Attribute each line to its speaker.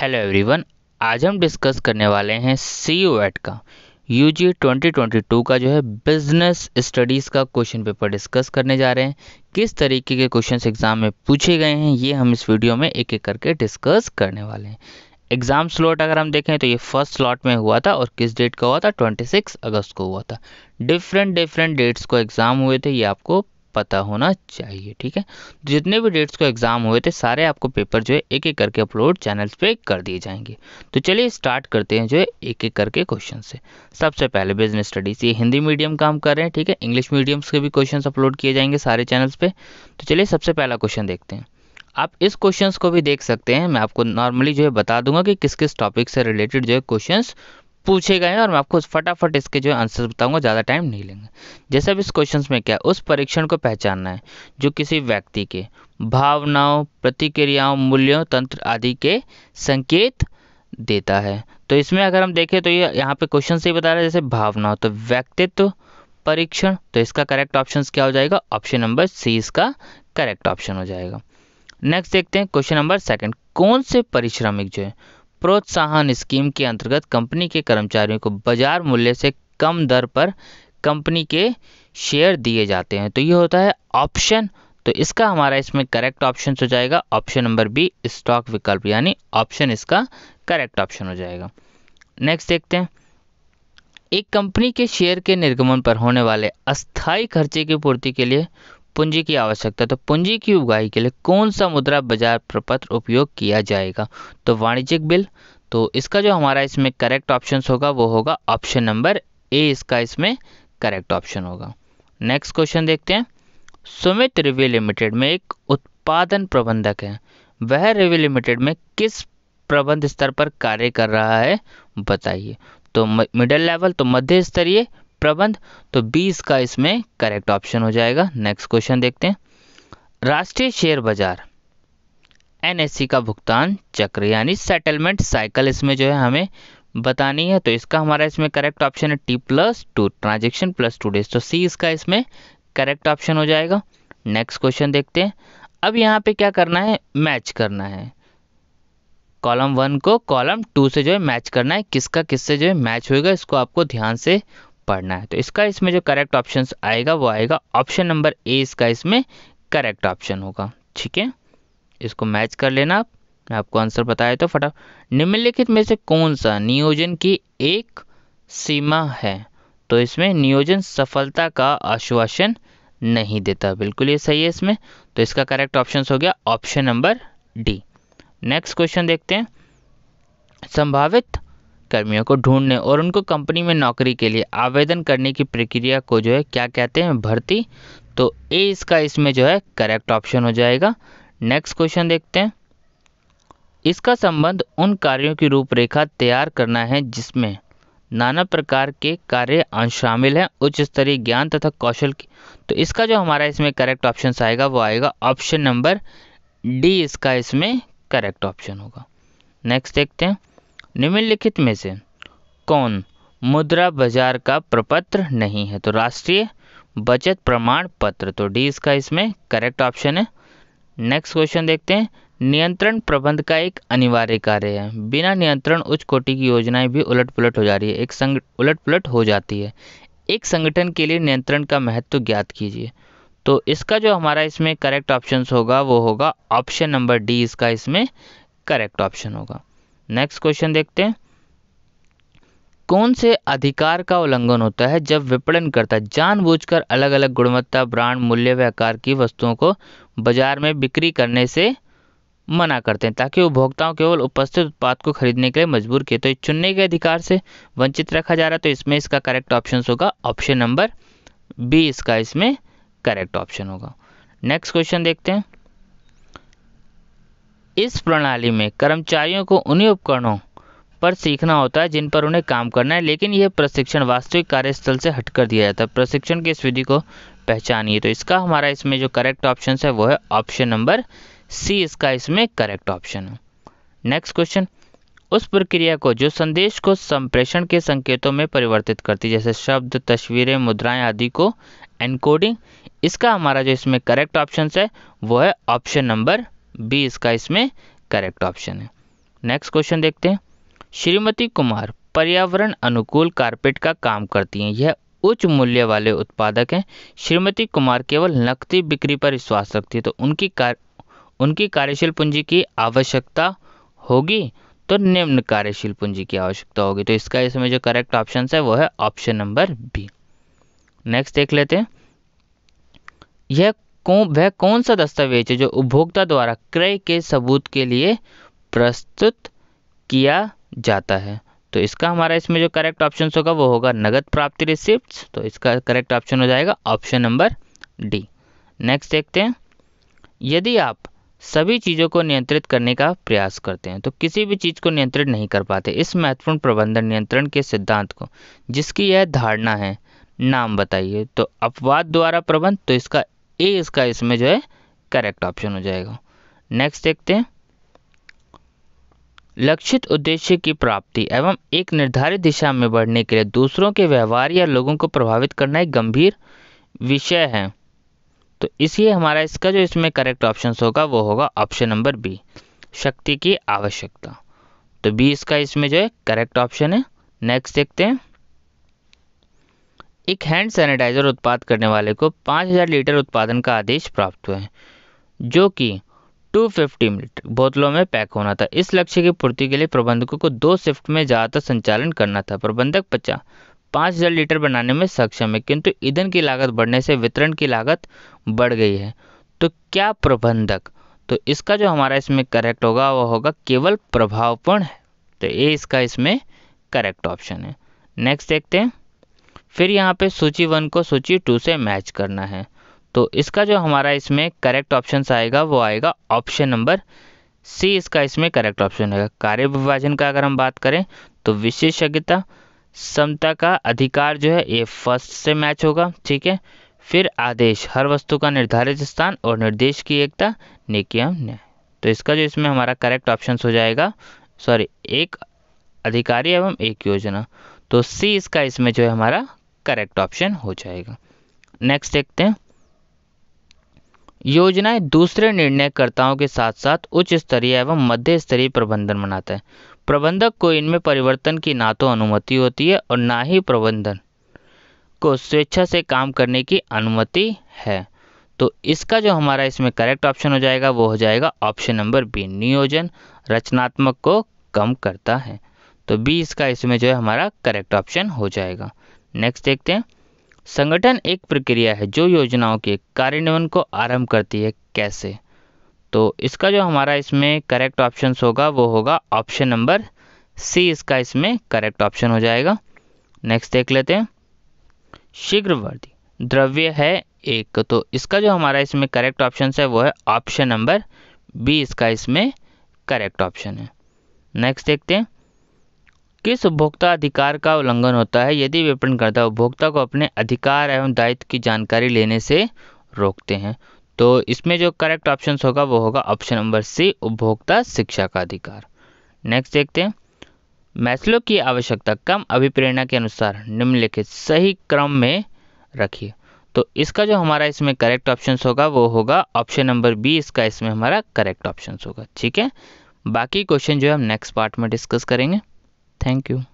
Speaker 1: Hello everyone आज हम discuss करने वाले हैं सी यू एट का U G twenty twenty two का जो है बिजनेस स्टडीज़ का क्वेश्चन पेपर डिस्कस करने जा रहे हैं किस तरीके के क्वेश्चंस एग्ज़ाम में पूछे गए हैं ये हम इस वीडियो में एक एक करके डिस्कस करने वाले हैं एग्ज़ाम स्लॉट अगर हम देखें तो ये फर्स्ट स्लॉट में हुआ था और किस डेट का हुआ था 26 अगस्त को हुआ था डिफरेंट डिफरेंट डेट्स को एग्ज़ाम हुए थे ये आपको पता होना चाहिए ठीक है जितने भी डेट्स को एग्ज़ाम हुए थे सारे आपको पेपर जो है एक एक करके अपलोड चैनल्स पे कर दिए जाएंगे तो चलिए स्टार्ट करते हैं जो है एक एक करके क्वेश्चन से सबसे पहले बिजनेस स्टडीज़ ये हिंदी मीडियम काम कर रहे हैं ठीक है इंग्लिश मीडियम्स के भी क्वेश्चन अपलोड किए जाएंगे सारे चैनल्स पर तो चलिए सबसे पहला क्वेश्चन देखते हैं आप इस क्वेश्चंस को भी देख सकते हैं मैं आपको नॉर्मली जो है बता दूंगा कि किस किस टॉपिक से रिलेटेड जो है क्वेश्चंस पूछे गए हैं और मैं आपको फटाफट इसके जो आंसर बताऊंगा ज़्यादा टाइम नहीं लेंगे जैसे अब इस क्वेश्चन में क्या उस परीक्षण को पहचानना है जो किसी व्यक्ति के भावनाओं प्रतिक्रियाओं मूल्यों तंत्र आदि के संकेत देता है तो इसमें अगर हम देखें तो ये यहाँ पे क्वेश्चन से ही बता रहे जैसे भावनाओं तो व्यक्तित्व परीक्षण तो इसका करेक्ट ऑप्शन क्या हो जाएगा ऑप्शन नंबर सी इसका करेक्ट ऑप्शन हो जाएगा नेक्स्ट देखते हैं क्वेश्चन नंबर सेकंड कौन से परिश्रमिक जो है प्रोत्साहन स्कीम के अंतर्गत कंपनी के कर्मचारियों को बाजार मूल्य से कम दर पर कंपनी के शेयर दिए जाते हैं तो ये होता है ऑप्शन तो इसका हमारा इसमें करेक्ट ऑप्शन हो जाएगा ऑप्शन नंबर बी स्टॉक विकल्प यानी ऑप्शन इसका करेक्ट ऑप्शन हो जाएगा नेक्स्ट देखते हैं एक कंपनी के शेयर के निर्गमन पर होने वाले अस्थायी खर्चे की पूर्ति के लिए पूंजी की आवश्यकता तो पूंजी की उगाही के लिए कौन सा मुद्रा बाजार प्रपत्र उपयोग किया जाएगा तो वाणिज्यिक बिल तो इसका जो हमारा इसमें करेक्ट ऑप्शन होगा वो होगा ऑप्शन नंबर ए इसका इसमें करेक्ट ऑप्शन होगा नेक्स्ट क्वेश्चन देखते हैं सुमित रिव्यू लिमिटेड में एक उत्पादन प्रबंधक है वह रिव्यू लिमिटेड में किस प्रबंध स्तर पर कार्य कर रहा है बताइए तो मिडल लेवल तो मध्य स्तरीय प्रबंध तो बी इसका इसमें करेक्ट ऑप्शन हो जाएगा नेक्स्ट क्वेश्चन देखते हैं राष्ट्रीय शेयर बाजार एन e का भुगतान चक्र यानी सेटलमेंट साइकिल इसमें जो है हमें बतानी है तो इसका हमारा इसमें करेक्ट ऑप्शन है T plus two transaction plus two days तो सी इसका इसमें करेक्ट ऑप्शन हो जाएगा नेक्स्ट क्वेश्चन देखते हैं अब यहाँ पे क्या करना है मैच करना है कॉलम वन को कॉलम टू से जो है मैच करना है किसका किससे जो है मैच होएगा इसको आपको ध्यान से पढ़ना है तो इसका इसमें जो करेक्ट ऑप्शन आएगा वो आएगा ऑप्शन नंबर ए इसका इसमें करेक्ट ऑप्शन होगा ठीक है इसको मैच कर लेना आप मैं आपको आंसर बताया तो फटाफट निम्नलिखित में से कौन सा नियोजन की एक सीमा है तो इसमें नियोजन सफलता का आश्वासन नहीं देता बिल्कुल ये सही है इसमें तो इसका करेक्ट ऑप्शन हो गया option number D next question देखते हैं संभावित कर्मियों को ढूंढने और उनको कंपनी में नौकरी के लिए आवेदन करने की प्रक्रिया को जो है क्या कहते हैं भर्ती तो ए इसका इसमें जो है करेक्ट ऑप्शन हो जाएगा नेक्स्ट क्वेश्चन देखते हैं इसका संबंध उन कार्यों की रूपरेखा तैयार करना है जिसमें नाना प्रकार के कार्य अंश शामिल हैं उच्च स्तरीय ज्ञान तथा कौशल की तो इसका जो हमारा इसमें करेक्ट ऑप्शन आएगा वो आएगा ऑप्शन नंबर डी इसका इसमें करेक्ट ऑप्शन होगा नेक्स्ट देखते हैं निम्नलिखित में से कौन मुद्रा बाजार का प्रपत्र नहीं है तो राष्ट्रीय बचत प्रमाण पत्र तो डी इसका इसमें करेक्ट ऑप्शन है नेक्स्ट क्वेश्चन देखते हैं नियंत्रण प्रबंध का एक अनिवार्य कार्य है बिना नियंत्रण उच्च कोटि की योजनाएं भी उलट पुलट हो जा रही है एक संग उलट पुलट हो जाती है एक संगठन के लिए नियंत्रण का महत्व ज्ञात कीजिए तो इसका जो हमारा इसमें करेक्ट ऑप्शन होगा वो होगा ऑप्शन नंबर डी इसका इसमें करेक्ट ऑप्शन होगा नेक्स्ट क्वेश्चन देखते हैं कौन से अधिकार का उल्लंघन होता है जब विपणन करता जानबूझकर अलग अलग गुणवत्ता ब्रांड मूल्य व आकार की वस्तुओं को बाजार में बिक्री करने से मना करते हैं ताकि उपभोक्ताओं केवल उपस्थित उत्पाद को खरीदने के लिए मजबूर किए तो चुनने के अधिकार से वंचित रखा जा रहा है तो इसमें इसका करेक्ट ऑप्शन होगा ऑप्शन नंबर बी इसका इसमें करेक्ट ऑप्शन होगा नेक्स्ट क्वेश्चन देखते हैं इस प्रणाली में कर्मचारियों को उन्हीं उपकरणों पर सीखना होता है जिन पर उन्हें काम करना है लेकिन यह प्रशिक्षण वास्तविक कार्यस्थल से हट कर दिया जाता है प्रशिक्षण की इस विधि को पहचानिए तो इसका हमारा इसमें जो करेक्ट ऑप्शन है वो है ऑप्शन नंबर सी इसका इसमें करेक्ट ऑप्शन है नेक्स्ट क्वेश्चन उस प्रक्रिया को जो संदेश को संप्रेषण के संकेतों में परिवर्तित करती जैसे शब्द तस्वीरें मुद्राएं आदि को एनकोडिंग इसका हमारा जो इसमें करेक्ट ऑप्शन है वो है ऑप्शन नंबर बी इसका इसमें करेक्ट ऑप्शन है नेक्स्ट क्वेश्चन देखते हैं श्रीमती कुमार पर्यावरण अनुकूल कारपेट का काम करती हैं यह उच्च मूल्य वाले उत्पादक हैं श्रीमती कुमार केवल नकदी बिक्री पर विश्वास रखती है तो उनकी कार उनकी कार्यशील पूंजी की आवश्यकता होगी तो निम्न कार्यशील पूंजी की आवश्यकता होगी तो इसका इसमें जो करेक्ट ऑप्शन है वो है ऑप्शन नंबर बी नेक्स्ट देख लेते हैं यह कौन वह कौन सा दस्तावेज है जो उपभोक्ता द्वारा क्रय के सबूत के लिए प्रस्तुत किया जाता है तो इसका हमारा इसमें जो करेक्ट ऑप्शन होगा वो होगा नगद प्राप्ति रिसिप्ट तो इसका करेक्ट ऑप्शन हो जाएगा ऑप्शन नंबर डी नेक्स्ट देखते हैं यदि आप सभी चीज़ों को नियंत्रित करने का प्रयास करते हैं तो किसी भी चीज़ को नियंत्रित नहीं कर पाते इस महत्वपूर्ण प्रबंधन नियंत्रण के सिद्धांत को जिसकी यह धारणा है नाम बताइए तो अपवाद द्वारा प्रबंध तो इसका ए इसका इसमें जो है करेक्ट ऑप्शन हो जाएगा नेक्स्ट देखते हैं लक्षित उद्देश्य की प्राप्ति एवं एक निर्धारित दिशा में बढ़ने के लिए दूसरों के व्यवहार या लोगों को प्रभावित करना एक गंभीर विषय है तो इसलिए हमारा इसका जो इसमें करेक्ट ऑप्शन होगा वो होगा ऑप्शन नंबर बी शक्ति की आवश्यकता तो बी इसका इसमें जो है करेक्ट ऑप्शन है नेक्स्ट देखते हैं एक हैंड सैनिटाइजर उत्पाद करने वाले को 5000 लीटर उत्पादन का आदेश प्राप्त हुए जो कि 250 लीटर बोतलों में पैक होना था इस लक्ष्य की पूर्ति के लिए प्रबंधकों को दो शिफ्ट में ज़्यादातर संचालन करना था प्रबंधक पचास पाँच हज़ार लीटर बनाने में सक्षम है किंतु ईंधन की लागत बढ़ने से वितरण की लागत बढ़ गई है तो क्या प्रबंधक तो इसका जो हमारा इसमें करेक्ट होगा वह होगा केवल प्रभावपूर्ण है तो ये इसका इसमें करेक्ट ऑप्शन है नेक्स्ट देखते हैं फिर यहाँ पे सूची वन को सूची टू से मैच करना है तो इसका जो हमारा इसमें करेक्ट ऑप्शन आएगा वो आएगा ऑप्शन नंबर सी इसका इसमें करेक्ट ऑप्शन है कार्य विभाजन का अगर हम बात करें तो विशेषज्ञता समता का अधिकार जो है ये फर्स्ट से मैच होगा ठीक है फिर आदेश हर वस्तु का निर्धारित स्थान और निर्देश की एकता निकियम न्याय तो इसका जो इसमें हमारा करेक्ट ऑप्शन हो जाएगा सॉरी एक अधिकारी एवं एक योजना तो सी इसका इसमें जो है हमारा करेक्ट ऑप्शन हो जाएगा नेक्स्ट देखते हैं योजनाएं दूसरे निर्णयकर्ताओं के साथ साथ उच्च स्तरीय एवं मध्य स्तरीय प्रबंधन बनाता है प्रबंधक को इनमें परिवर्तन की ना तो अनुमति होती है और ना ही प्रबंधन को स्वेच्छा से काम करने की अनुमति है तो इसका जो हमारा इसमें करेक्ट ऑप्शन हो जाएगा वो हो जाएगा ऑप्शन नंबर बी नियोजन रचनात्मक को कम करता है तो बी इसका इसमें जो है हमारा करेक्ट ऑप्शन हो जाएगा नेक्स्ट देखते हैं संगठन एक प्रक्रिया है जो योजनाओं के कार्यान्वयन को आरंभ करती है कैसे तो इसका जो हमारा इसमें करेक्ट ऑप्शन होगा वो होगा ऑप्शन नंबर सी इसका इसमें करेक्ट ऑप्शन हो जाएगा नेक्स्ट देख लेते हैं शीघ्रवर्ती द्रव्य है एक तो इसका जो हमारा इसमें करेक्ट ऑप्शन है वो है ऑप्शन नंबर बी इसका इसमें करेक्ट ऑप्शन है नेक्स्ट देखते हैं किस उपभोक्ता अधिकार का उल्लंघन होता है यदि विपणनकर्ता उपभोक्ता को अपने अधिकार एवं दायित्व की जानकारी लेने से रोकते हैं तो इसमें जो करेक्ट ऑप्शन होगा वो होगा ऑप्शन नंबर सी उपभोक्ता शिक्षा का अधिकार नेक्स्ट देखते हैं मैसलो की आवश्यकता कम अभिप्रेरणा के अनुसार निम्नलिखित सही क्रम में रखिए तो इसका जो हमारा इसमें करेक्ट ऑप्शन होगा वो होगा ऑप्शन नंबर बी इसका इसमें हमारा करेक्ट ऑप्शन होगा ठीक है बाकी क्वेश्चन जो है हम नेक्स्ट पार्ट में डिस्कस करेंगे Thank you.